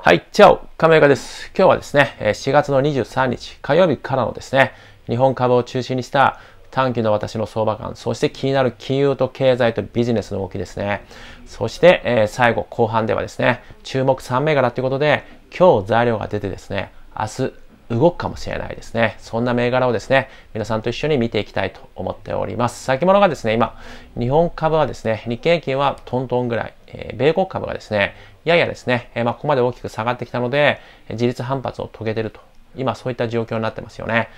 はい、チャオ、亀岡です。今日はですね、4月の23日火曜日からのですね、日本株を中心にした短期の私の相場感、そして気になる金融と経済とビジネスの動きですね。そして、えー、最後、後半ではですね、注目3銘柄ということで、今日材料が出てですね、明日動くかもしれないですね。そんな銘柄をですね、皆さんと一緒に見ていきたいと思っております。先物がですね、今、日本株はですね、日経平均はトントンぐらい、えー、米国株がですね、ややですね、えまあ、ここまで大きく下がってきたので、自立反発を遂げてると。今そういった状況になってますよね。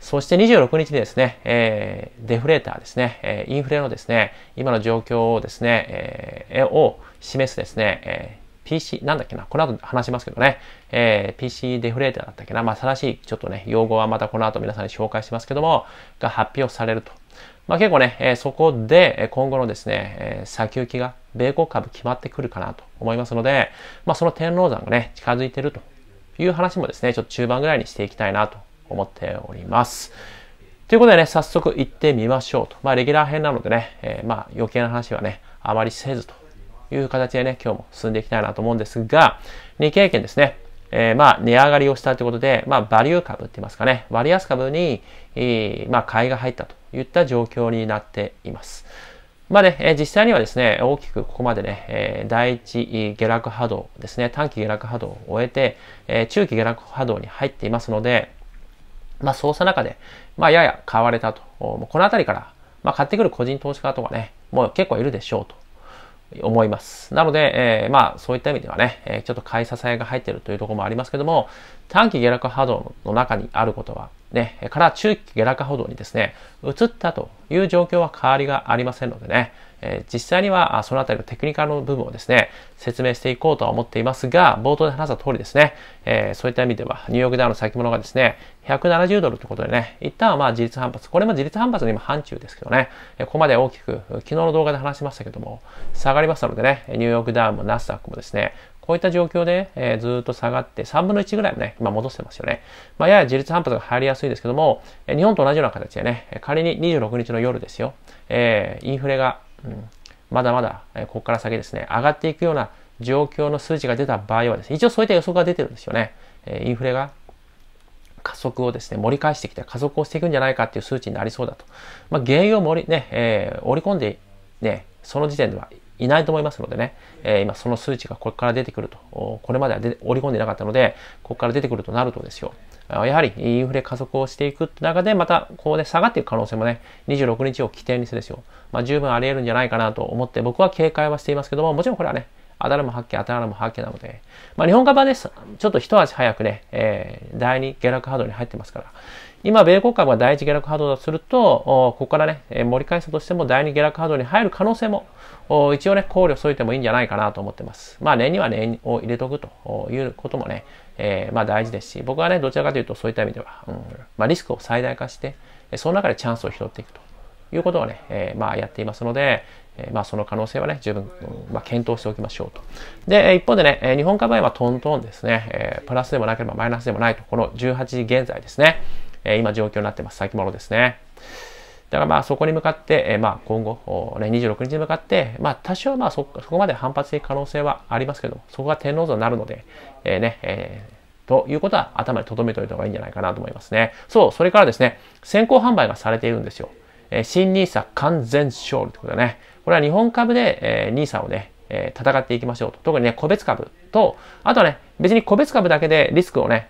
そして26日にですね、えー、デフレーターですね、えー、インフレのですね、今の状況をですね、えー、を示すですね、えー、PC、なんだっけな、この後話しますけどね、えー、PC デフレーターだったっけな、まあ、正しいちょっとね、用語はまたこの後皆さんに紹介しますけども、が発表されると。まあ、結構ね、えそこで今後のですね、え先行きが米国株決まってくるかなと思いますので、まあ、その天王山がね、近づいてるという話もですね、ちょっと中盤ぐらいにしていきたいなと思っております。ということでね、早速行ってみましょうと。まあ、レギュラー編なのでね、えー、まあ、余計な話はね、あまりせずという形でね、今日も進んでいきたいなと思うんですが、未経験ですね、えー、まあ、値上がりをしたということで、まあ、バリュー株って言いますかね、割安株に、えー、まあ、買いが入ったといった状況になっています。まあね、え実際にはですね、大きくここまでね、え第一下落波動ですね、短期下落波動を終えて、え中期下落波動に入っていますので、まあ、そうした中で、まあ、やや買われたと。この辺りから、まあ、買ってくる個人投資家とかね、もう結構いるでしょうと。思います。なので、えー、まあ、そういった意味ではね、えー、ちょっと買い支えが入ってるというところもありますけども、短期下落波動の中にあることは、ね、から中期下落波動にですね、移ったという状況は変わりがありませんのでね、えー、実際にはそのあたりのテクニカルの部分をですね、説明していこうとは思っていますが、冒頭で話した通りですね、えー、そういった意味では、ニューヨークダウンの先物がですね、170ドルということでね、一旦はまあ自立反発、これも自立反発の今範疇ですけどね、ここまで大きく、昨日の動画で話しましたけども、下がりましたのでね、ニューヨークダウンもナスダックもですね、こういった状況で、えー、ずっと下がって、3分の1ぐらいね、今戻してますよね。まあ、やや自立反発が入りやすいですけども、え日本と同じような形でね、仮に26日の夜ですよ、えー、インフレがまだまだ、えここから先ですね、上がっていくような状況の数値が出た場合はですね、一応そういった予測が出てるんですよね。えインフレが加速をですね、盛り返してきて加速をしていくんじゃないかっていう数値になりそうだと。まあ、原油を盛り、ね、えー、織り込んで、ね、その時点ではいないと思いますのでね、えー、今その数値がこれから出てくると、これまでは織り込んでなかったので、ここから出てくるとなるとですよ、やはりインフレ加速をしていく中で、またこうね、下がっていく可能性もね、26日を起点にしてですよ、まあ、十分あり得るんじゃないかなと思って、僕は警戒はしていますけども、もちろんこれはね、当たるも発見、当たらぬも発見なので、まあ、日本株はね、ちょっと一足早くね、えー、第2下落波動に入ってますから、今、米国株が第一下落波動だとすると、ここからね、盛り返したとしても第二下落波動に入る可能性も、一応ね、考慮しえいてもいいんじゃないかなと思ってます。まあ、年には年を入れとくということもね、えー、まあ大事ですし、僕はね、どちらかというとそういった意味では、うん、まあリスクを最大化して、その中でチャンスを拾っていくということをね、えー、まあやっていますので、まあその可能性はね、十分、うん、まあ検討しておきましょうと。で、一方でね、日本株はトントンですね、プラスでもなければマイナスでもないと、この18時現在ですね、え今状況になってます。先物ですね。だからまあそこに向かって、えまあ今後、ね、26日に向かって、まあ多少まあそこまで反発する可能性はありますけどそこが天皇像になるので、えー、ね、えー、ということは頭に留めておいた方がいいんじゃないかなと思いますね。そう、それからですね、先行販売がされているんですよ。えー、新 NISA 完全勝利ってことだね、これは日本株で、えー、NISA をね、えー、戦っていきましょうと。特にね、個別株と、あとはね、別に個別株だけでリスクをね、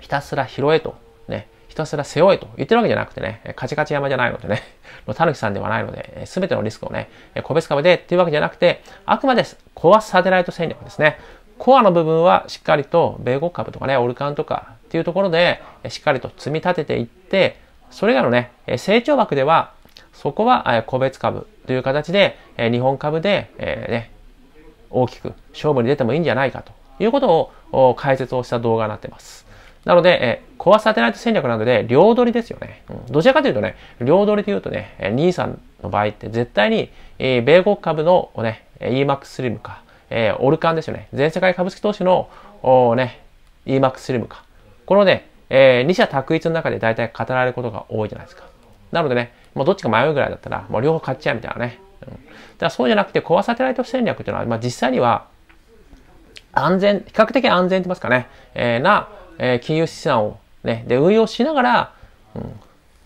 ひたすら拾えとひたすら背負えと言ってるわけじゃなくてね、カチカチ山じゃないのでね、タヌキさんではないので、すべてのリスクをね、個別株でっていうわけじゃなくて、あくまでコアサテライト戦略ですね。コアの部分はしっかりと米国株とかね、オルカンとかっていうところで、しっかりと積み立てていって、それらのね、成長枠では、そこは個別株という形で、日本株で、えー、ね、大きく勝負に出てもいいんじゃないかということを解説をした動画になってます。なので、えコアサテライト戦略なので両取りですよね。うん、どちらかというとね、両取りで言うとね、えー、兄さんの場合って絶対に、えー、米国株のね、EMAX スリムか、えー、オルカンですよね。全世界株式投資のおね、EMAX スリムか。このね、えー、二者択一の中で大体語られることが多いじゃないですか。なのでね、もうどっちか迷うぐらいだったら、もう両方買っちゃうみたいなね。うん、だからそうじゃなくて、コアサテライト戦略というのは、まあ、実際には安全、比較的安全って言いますかね、えー、な、え金融資産をね、で、運用しながら、うん、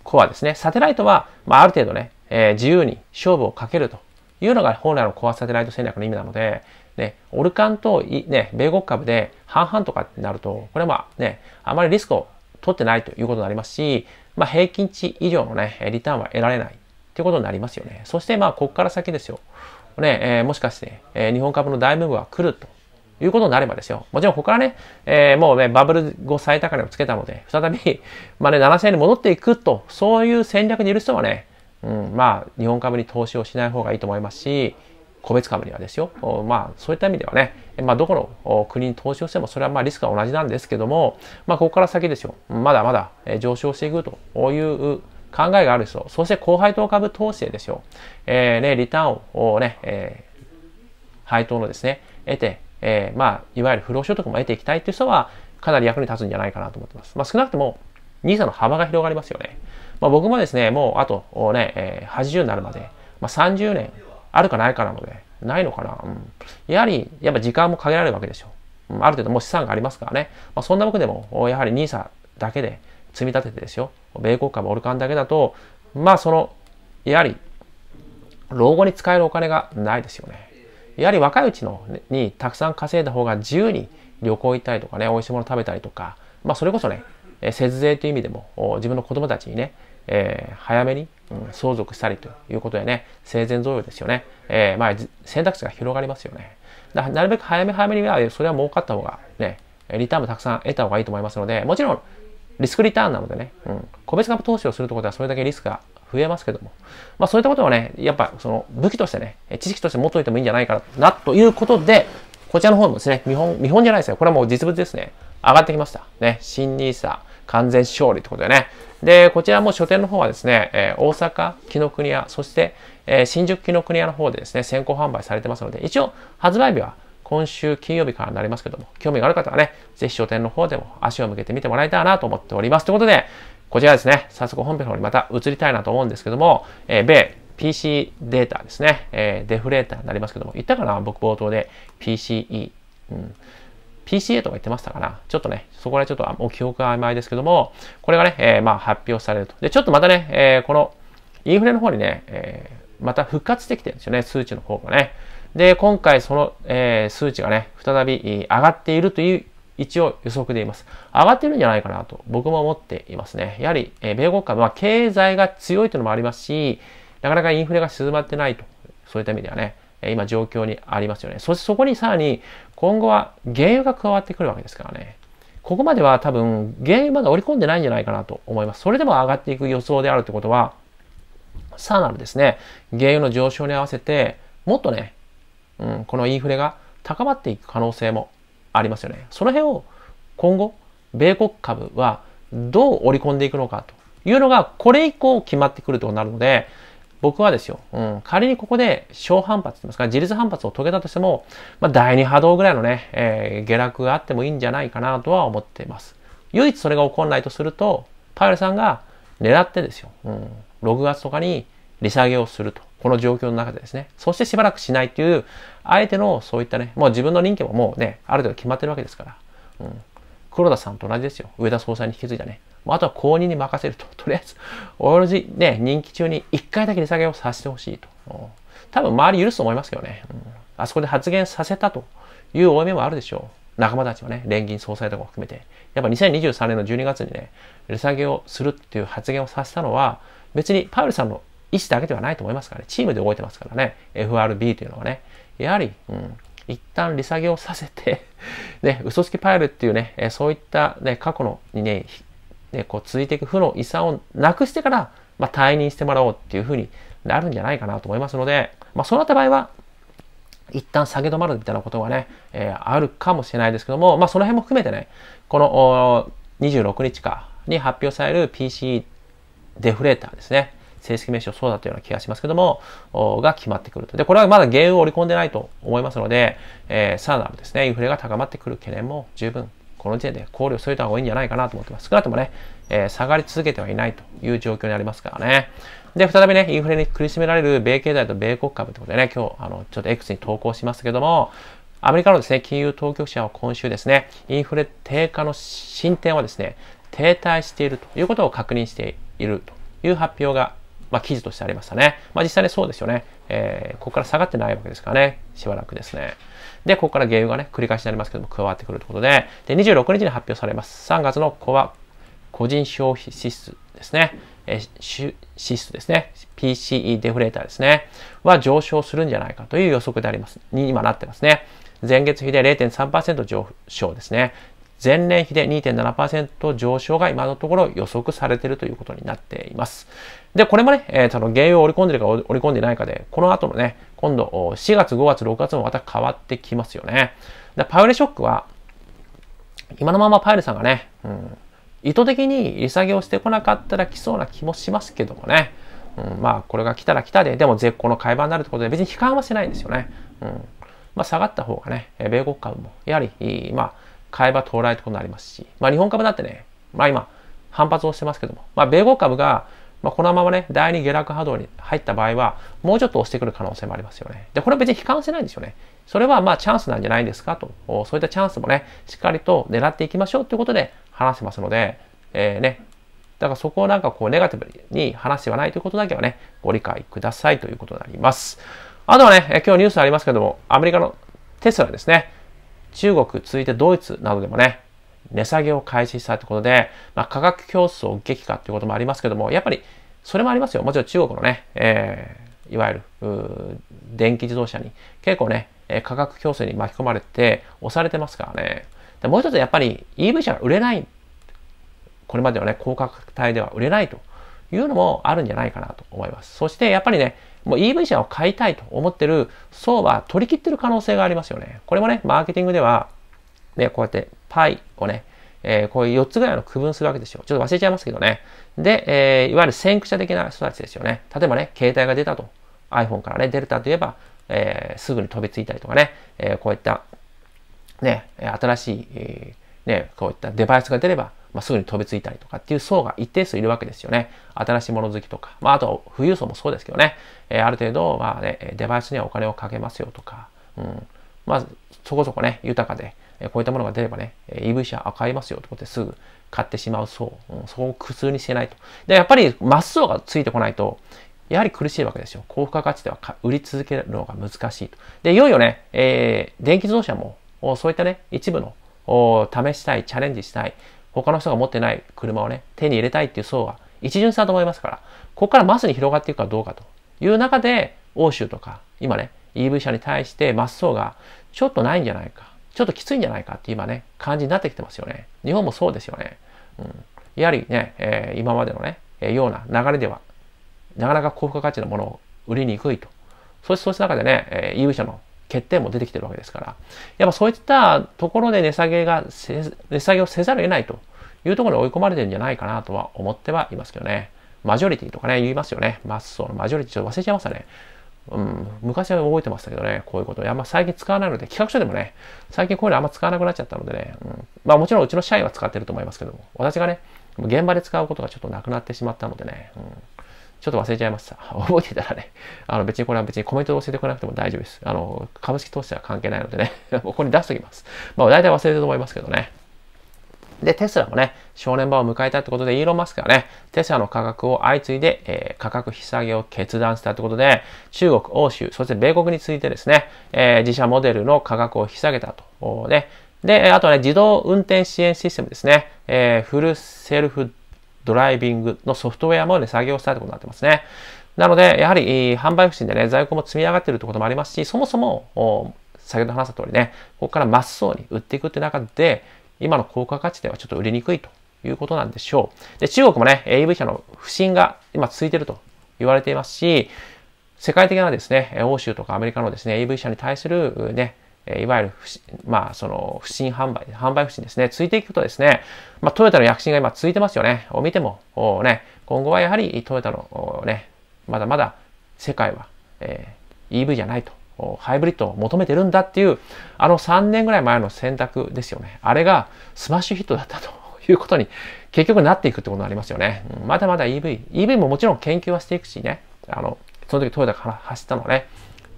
コアですね。サテライトは、まあ、ある程度ね、えー、自由に勝負をかけるというのが本来のコアサテライト戦略の意味なので、ね、オルカンとい、ね、米国株で半々とかになると、これはまあね、あまりリスクを取ってないということになりますし、まあ、平均値以上のね、リターンは得られないということになりますよね。そしてまここから先ですよ。ね、えー、もしかして、えー、日本株の大ムーブは来るということになればですよ。もちろんここからね、えー、もうね、バブル後最高値をつけたので、再び、まあね、7000円に戻っていくと、そういう戦略にいる人はね、うん、まあ、日本株に投資をしない方がいいと思いますし、個別株にはですよ、まあ、そういった意味ではね、まあ、どこの国に投資をしても、それはまあリスクは同じなんですけども、まあ、ここから先ですよ、まだまだ上昇していくという考えがある人、そして高配当株投資でですよ、えー、ね、リターンをね、えー、配当のですね、得て、えー、まあ、いわゆる不労所得も得ていきたいという人は、かなり役に立つんじゃないかなと思ってます。まあ、少なくとも、NISA の幅が広がりますよね。まあ、僕もですね、もうあとね、えー、80になるまで、まあ、30年あるかないかなので、ないのかな、うん、やはり、やっぱ時間も限られるわけでしょう。うん、ある程度もう資産がありますからね。まあ、そんな僕でも、やはり NISA だけで積み立ててですよ。米国株、オルカンだけだと、まあその、やはり、老後に使えるお金がないですよね。やはり若いうちのにたくさん稼いだ方が自由に旅行行ったりとかね、美味しいもの食べたりとか、まあそれこそね、節税という意味でも自分の子供たちにね、えー、早めに、うん、相続したりということでね、生前贈与ですよね。えー、まあ、選択肢が広がりますよね。だなるべく早め早めに、それは儲かった方がね、リターンもたくさん得た方がいいと思いますので、もちろんリスクリターンなのでね、うん、個別株投資をするということはそれだけリスクが増えますけども。まあそういったことはね、やっぱその武器としてね、知識として持っといてもいいんじゃないかな、ということで、こちらの方もですね、見本、見本じゃないですよ。これはもう実物ですね。上がってきました。ね、新 nisa 完全勝利ってことでね。で、こちらも書店の方はですね、えー、大阪、紀ノ国屋、そして、えー、新宿紀ノ国屋の方でですね、先行販売されてますので、一応発売日は今週金曜日からになりますけども、興味がある方はね、ぜひ書店の方でも足を向けてみてもらえたらなと思っております。ということで、こちらですね、早速本編の方にまた移りたいなと思うんですけども、えー、米 PC データですね、えー、デフレーターになりますけども、言ったかな僕冒頭で PCE。うん PCA とか言ってましたから、ちょっとね、そこらちょっとお記憶が曖昧ですけども、これがね、えー、まあ発表されると。で、ちょっとまたね、えー、このインフレの方にね、えー、また復活してきてるんですよね、数値の方がね。で、今回その、えー、数値がね、再び上がっているという一応予測でいます。上がってるんじゃないかなと僕も思っていますね。やはり、えー、米国株は経済が強いというのもありますし、なかなかインフレが静まってないと、そういった意味ではね、今状況にありますよね。そしてそこにさらに今後は原油が加わってくるわけですからね。ここまでは多分原油まだ織り込んでないんじゃないかなと思います。それでも上がっていく予想であるってことは、さらなるですね、原油の上昇に合わせて、もっとね、うん、このインフレが高まっていく可能性もありますよね。その辺を今後、米国株はどう織り込んでいくのかというのが、これ以降決まってくるとなるので、僕はですよ、うん、仮にここで小反発言いますか、自立反発を遂げたとしても、まあ、第二波動ぐらいのね、えー、下落があってもいいんじゃないかなとは思っています。唯一それが起こらないとすると、パウエルさんが狙ってですよ、うん、6月とかに利下げをすると。この状況の中でですね。そしてしばらくしないというあえてのそういったね、もう自分の任期ももうね、ある程度決まってるわけですから、うん、黒田さんと同じですよ。上田総裁に引き継いだね。あとは公認に任せると。とりあえず、同じね、任期中に一回だけ利下げをさせてほしいと。多分周り許すと思いますけどね、うん。あそこで発言させたという思い目もあるでしょう。仲間たちはね、連銀総裁とかも含めて。やっぱ2023年の12月にね、利下げをするっていう発言をさせたのは、別にパウルさんの意思だけではないと思いますからね。チームで動いてますからね。FRB というのはね。やはり、うん、一旦利下げをさせて ね、嘘つきパイルっていうね、えそういった、ね、過去のにね、ね、こう続いていく負の遺産をなくしてから、まあ、退任してもらおうっていうふうになるんじゃないかなと思いますので、まあ、そうなった場合は、一旦下げ止まるみたいなことがね、えー、あるかもしれないですけども、まあ、その辺も含めてね、この26日かに発表される PC デフレーターですね。正式名称そうだったような気がしますけども、が決まってくると。で、これはまだ原因を織り込んでないと思いますので、えー、さらなるですね、インフレが高まってくる懸念も十分、この時点で考慮しといた方がいいんじゃないかなと思ってます。少なくともね、えー、下がり続けてはいないという状況にありますからね。で、再びね、インフレに苦しめられる米経済と米国株ということでね、今日、あの、ちょっと X に投稿しますけども、アメリカのですね、金融当局者は今週ですね、インフレ低下の進展はですね、停滞しているということを確認しているという発表がまあ、記事としてありましたね。まあ、実際ね、そうですよね。えー、ここから下がってないわけですからね。しばらくですね。で、ここから原油がね、繰り返しになりますけども、加わってくるということで、で、26日に発表されます。3月のコア、個人消費支出ですね。え支出ですね。PCE デフレーターですね。は上昇するんじゃないかという予測であります。に今なってますね。前月比で0.3%上昇ですね。前年比で2.7%上昇が今のところ予測されているということになっています。で、これもね、えー、その原油を織り込んでるか織り込んでないかで、この後のね、今度4月、5月、6月もまた変わってきますよね。でパウレショックは、今のままパウレさんがね、うん、意図的に利下げをしてこなかったら来そうな気もしますけどもね。うん、まあ、これが来たら来たで、でも絶好の買い場になるいうことで、別に悲観はしないんですよね。うん、まあ、下がった方がね、米国株も、やはり、まあ、買えば到来ってことになりますし、まあ、日本株だってね、まあ、今、反発をしてますけども、まあ、米国株が、まあ、このままね、第2下落波動に入った場合は、もうちょっと押してくる可能性もありますよね。で、これは別に悲観してないんですよね。それはまあチャンスなんじゃないですかと、そういったチャンスもね、しっかりと狙っていきましょうということで話せますので、えー、ね、だからそこをなんかこうネガティブに話してはないということだけはね、ご理解くださいということになります。あとはね、今日ニュースありますけども、アメリカのテスラですね。中国、続いてドイツなどでもね、値下げを開始したということで、まあ、価格競争激化ということもありますけども、やっぱりそれもありますよ。もちろん中国のね、えー、いわゆる電気自動車に結構ね、価格競争に巻き込まれて押されてますからね。でもう一つやっぱり EV 車が売れない。これまではね、高価格帯では売れないというのもあるんじゃないかなと思います。そしてやっぱりね、もう EV 車を買いたいと思ってる層は取り切ってる可能性がありますよね。これもね、マーケティングでは、ね、こうやってパイをね、えー、こういう4つぐらいの区分するわけですよ。ちょっと忘れちゃいますけどね。で、えー、いわゆる先駆者的な人たちですよね。例えばね、携帯が出たと。iPhone からね、ルたといえば、えー、すぐに飛びついたりとかね、えこういった、ね、新しい、えね、こういったデバイスが出れば、まあ、すぐに飛びついたりとかっていう層が一定数いるわけですよね。新しいもの好きとか、まあ、あと富裕層もそうですけどね、えー、ある程度、まあね、デバイスにはお金をかけますよとか、うん、まあ、そこそこね、豊かで、えこういったものが出ればね、EV 車買いますよってことですぐ買ってしまう層、うん、そこを苦痛にしてないと。で、やっぱり真っ青がついてこないと、やはり苦しいわけですよ。高付加価値では売り続けるのが難しいと。で、いよいよね、えー、電気自動車も、そういったね、一部の試したい、チャレンジしたい、他の人が持ってない車をね、手に入れたいっていう層は一巡したと思いますから、ここからマスに広がっていくかどうかという中で、欧州とか、今ね、EV 車に対してマス層がちょっとないんじゃないか、ちょっときついんじゃないかって今ね、感じになってきてますよね。日本もそうですよね。うん、やはりね、えー、今までのね、えー、ような流れでは、なかなか高付加価値のものを売りにくいと。そしてそうした中でね、えー、EV 車の欠点も出てきてるわけですから、やっぱそういったところで値下げが、値下げをせざるを得ないというところに追い込まれてるんじゃないかなとは思ってはいますけどね。マジョリティとかね、言いますよね。マッソのマジョリティ、ちょっと忘れちゃいましたね。うん、昔は覚えてましたけどね、こういうこと。あんま最近使わないので、企画書でもね、最近こういうのあんま使わなくなっちゃったのでね、うん、まあもちろんうちの社員は使ってると思いますけども、私がね、現場で使うことがちょっとなくなってしまったのでね、うんちょっと忘れちゃいました。覚えてたらね、あの別にこれは別にコメントで教えてくれなくても大丈夫です。あの、株式投資は関係ないのでね、ここに出しておきます。まあ大体忘れてると思いますけどね。で、テスラもね、正念場を迎えたってことで、イーロン・マスクがね、テスラの価格を相次いで、えー、価格引き下げを決断したってことで、中国、欧州、そして米国についてですね、えー、自社モデルの価格を引き下げたと。で、あとはね、自動運転支援システムですね、えー、フルセルフドライビングのソフトウェアも値下げをしたということになってますね。なので、やはり販売不振でね、在庫も積み上がっているということもありますし、そもそも、先ほど話した通りね、ここから真っ青に売っていくって中で、今の高価価値ではちょっと売りにくいということなんでしょう。で、中国もね、AV 社の不振が今続いていると言われていますし、世界的なですね、欧州とかアメリカのですね、AV 社に対するね、いわゆるまあ、その、不審販売、販売不審ですね、ついていくとですね、まあ、トヨタの躍進が今ついてますよね、を見ても、おね、今後はやはりトヨタの、ね、まだまだ世界は、えー、EV じゃないと、ハイブリッドを求めてるんだっていう、あの3年ぐらい前の選択ですよね。あれがスマッシュヒットだったということに結局なっていくってことになりますよね。うん、まだまだ EV、EV ももちろん研究はしていくしね、あの、その時トヨタが走ったのはね、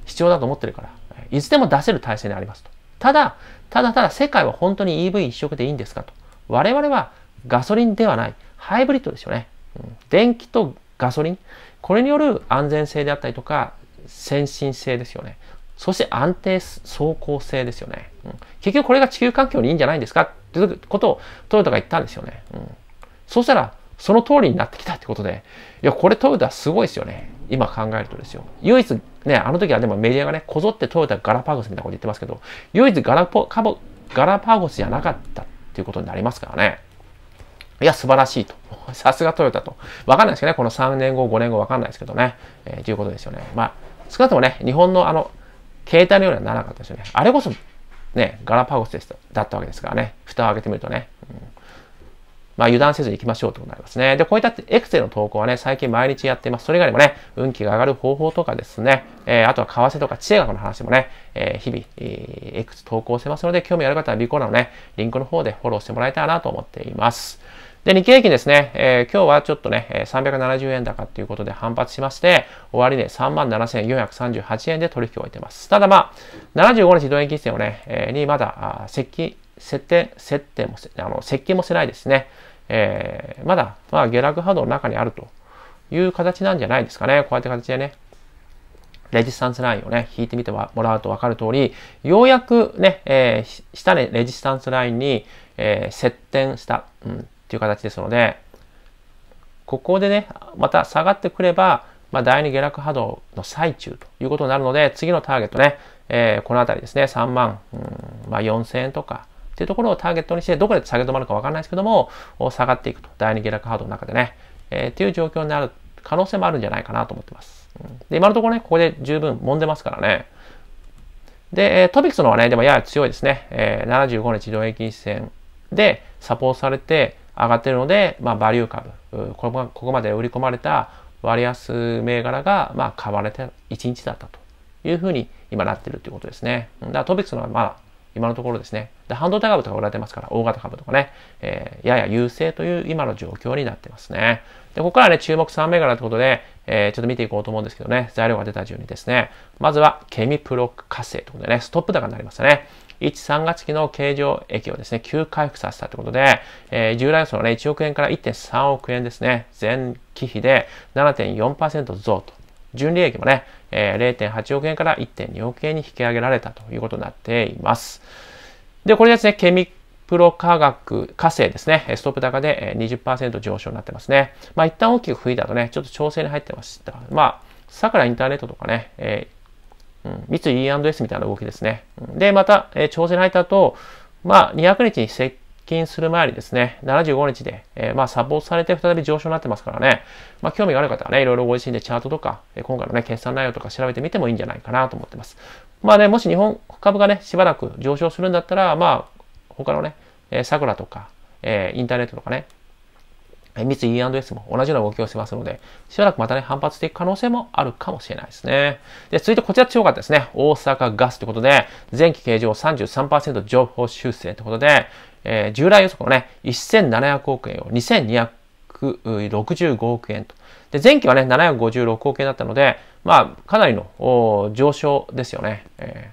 必要だと思ってるから、いつでも出せる体制にありますと。ただ、ただただ世界は本当に EV 一色でいいんですかと。我々はガソリンではない、ハイブリッドですよね。うん、電気とガソリン。これによる安全性であったりとか、先進性ですよね。そして安定走行性ですよね。うん、結局これが地球環境にいいんじゃないんですかってことをトヨタが言ったんですよね。うん、そしたら、その通りになってきたってことで、いや、これトヨタすごいですよね。今考えるとですよ。唯一ね、あの時はでもメディアがね、こぞってトヨタガラパゴスみたいなこと言ってますけど、唯一ガラポカボガラパゴスじゃなかったっていうことになりますからね。いや、素晴らしいと。さすがトヨタと。わかんないですけどね、この3年後、5年後わかんないですけどね、えー、ということですよね。まあ、少なくともね、日本のあの、携帯のようにはならなかったですよね。あれこそ、ね、ガラパゴスでしただったわけですからね、蓋を開けてみるとね。まあ、油断せずに行きましょうとことになりますね。で、こういったエクセルの投稿はね、最近毎日やってます。それ以外にもね、運気が上がる方法とかですね、えー、あとは為替とか知恵学の話もね、えー、日々、えー、エクセル投稿してますので、興味ある方はビコーナーのね、リンクの方でフォローしてもらいたいなと思っています。で、日経平均ですね、えー、今日はちょっとね、370円高ということで反発しまして、終わりで37,438円で取引を終えてます。ただまあ、75日同円金線をね、えー、にまだ接近、設定、設定も、あの設計もしてないですね。えー、まだ、まあ、下落波動の中にあるという形なんじゃないですかね。こうやって形でね、レジスタンスラインをね、引いてみてもらうと分かる通り、ようやくね、えー、下でレジスタンスラインに、えー、接点した、うん、っていう形ですので、ここでね、また下がってくれば、まあ、第二下落波動の最中ということになるので、次のターゲットね、えー、この辺りですね、3万、うんまあ、4000円とか、っていうところをターゲットにして、どこで下げ止まるかわからないですけども、下がっていくと。第2下落波動の中でね、えー、っていう状況になる可能性もあるんじゃないかなと思ってます。うん、で、今のところね、ここで十分揉んでますからね。で、トピックスの方はね、でもやや強いですね。えー、75日移動平均線でサポートされて上がってるので、まあ、バリュー株、ここここまで売り込まれた割安銘柄が、まあ、買われて1日だったというふうに今なってるということですね。だからトピックスのはまあ今のところですね。で半導体株とか売られてますから、大型株とかね、えー、やや優勢という今の状況になってますね。で、ここからね、注目3銘柄ということで、えー、ちょっと見ていこうと思うんですけどね、材料が出た順にですね、まずはケミプロ活性ということでね、ストップ高になりましたね。1、3月期の経常益をですね、急回復させたということで、えー、従来予想のね、1億円から1.3億円ですね、前期比で7.4%増と。純利益もね、え0.8億円から1.2億円に引き上げられたということになっています。で、これですね、ケミプロ科学、火星ですね、ストップ高で20%上昇になってますね。まあ、一旦大きく吹いたとね、ちょっと調整に入ってました。まあ、らインターネットとかね、えーうん、三井 E&S みたいな動きですね。で、また、えー、調整に入った後、まあ、200日に設近する前にですね、75日で、えー、まあ、サポートされて再び上昇になってますからね、まあ、興味がある方はね、いろいろご自身でチャートとか、え今回のね、決算内容とか調べてみてもいいんじゃないかなと思ってます。まあね、もし日本株がね、しばらく上昇するんだったら、まあ、他のね、え桜とか、えインターネットとかね、えー、三井 E&S も同じような動きをしますので、しばらくまたね、反発していく可能性もあるかもしれないですね。で、続いてこちら強かったですね。大阪ガスということで、前期計上33%情報修正ということで、えー、従来予測のね、1700億円を2265億円と。で、前期はね、756億円だったので、まあ、かなりの上昇ですよね。え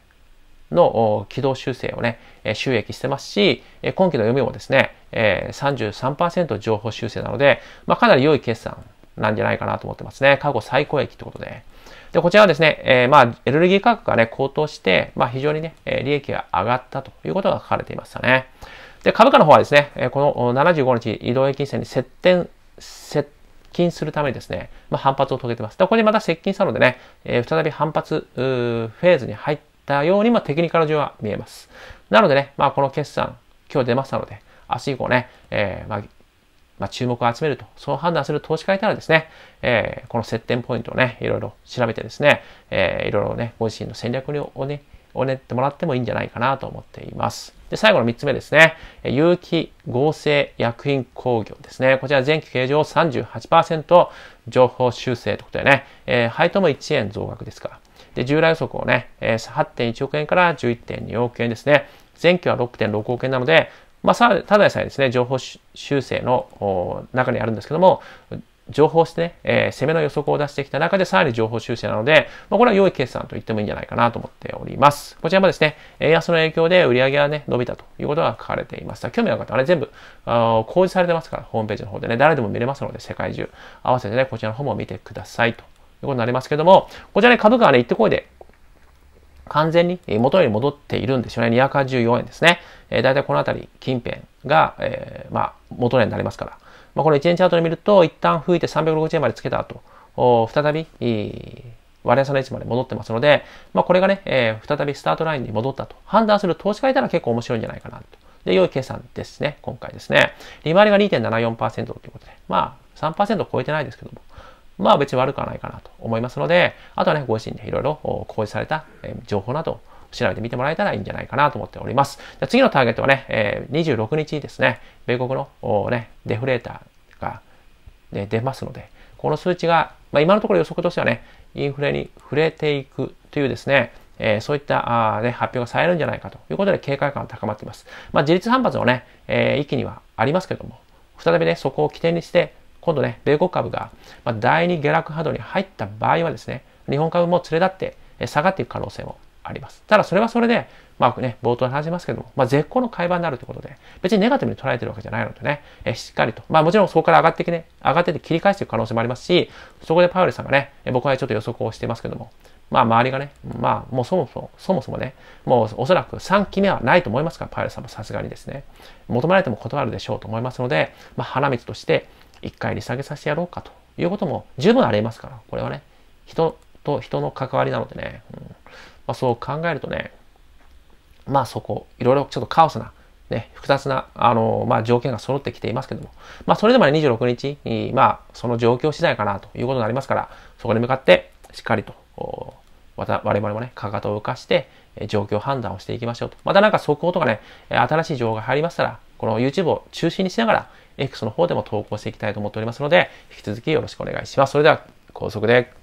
ー、の軌道修正をね、収益してますし、今期の読みもですね、ー、33%情報修正なので、まあ、かなり良い決算なんじゃないかなと思ってますね。過去最高益ってことで。で、こちらはですね、えまあ、エネルギー価格がね、高騰して、まあ、非常にね、利益が上がったということが書かれていましたね。で、株価の方はですね、この75日移動平均線に接点、接近するためにですね、まあ、反発を遂げてます。で、ここにまた接近したのでね、えー、再び反発フェーズに入ったように、まあ、テクニカル上は見えます。なのでね、まあ、この決算、今日出ましたので、明日以降ね、えー、まあ、まあ、注目を集めると、そう判断する投資家いたらですね、えー、この接点ポイントをね、いろいろ調べてですね、えー、いろいろね、ご自身の戦略をね、を練ってもらってもいいんじゃないかなと思っています。で、最後の3つ目ですね。有機合成薬品工業ですね。こちら前期計上38%情報修正ということでね、えー、配当も1円増額ですから。で、従来予測をね、8.1億円から11.2億円ですね。前期は6.6億円なので、まあ、ただでさえですね、情報修正の中にあるんですけども、情報してね、えー、攻めの予測を出してきた中でさらに情報修正なので、まあ、これは良い決算と言ってもいいんじゃないかなと思っております。こちらもですね、円安の影響で売上がね、伸びたということが書かれていました。興味ある方はね、全部、あ公示されてますから、ホームページの方でね、誰でも見れますので、世界中、合わせてね、こちらの方も見てくださいということになりますけども、こちらね、株価はね、行ってこいで、完全に元に戻っているんですよね。214円ですね。えー、だいたいこの辺り近辺が、えー、まあ、元値になりますから。まあ、この1年チャートで見ると、一旦吹いて360円までつけた後、再び、割安の位置まで戻ってますので、まあ、これがね、えー、再びスタートラインに戻ったと判断する投資家いたら結構面白いんじゃないかなと。で、良い計算ですね、今回ですね。利回りが2.74%ということで、まあ、3%超えてないですけども、まあ別に悪くはないかなと思いますので、あとはね、ご自身でいろいろ公示された情報など調べてみてもらえたらいいんじゃないかなと思っております。じゃ次のターゲットはね、えー、26日ですね、米国の、ね、デフレーターが、ね、出ますので、この数値が、まあ、今のところ予測としてはね、インフレに触れていくというですね、えー、そういったあ、ね、発表がされるんじゃないかということで警戒感が高まっています。まあ、自立反発のね、えー、域にはありますけれども、再びね、そこを起点にして、今度ね、米国株が、まあ、第2下落波動に入った場合はですね、日本株も連れ立って下がっていく可能性もあります。ただそれはそれで、まあね、冒頭に話しますけども、まあ、絶好の買い場になるということで、別にネガティブに捉えてるわけじゃないのでね、えしっかりと、まあもちろんそこから上がってきね、上がってて切り返していく可能性もありますし、そこでパウエルさんがね、僕はちょっと予測をしてますけども、まあ周りがね、まあもうそもそも、そもそもね、もうおそらく3期目はないと思いますから、パウエルさんもさすがにですね、求められても断るでしょうと思いますので、まあ花道として1回利下げさせてやろうかということも十分ありますから、これはね、人と人の関わりなのでね、うん、まあ、そう考えるとね、まあそこ、いろいろちょっとカオスな、ね、複雑な、あのまあ、条件が揃ってきていますけども、まあ、それでもね、26日まあ、その状況次第かなということになりますから、そこに向かって、しっかりと、我々もね、かかとを浮かして、状況判断をしていきましょうと。またなんか速報とかね、新しい情報が入りましたら、この YouTube を中心にしながら、X の方でも投稿していきたいと思っておりますので、引き続きよろしくお願いします。それでは、高速で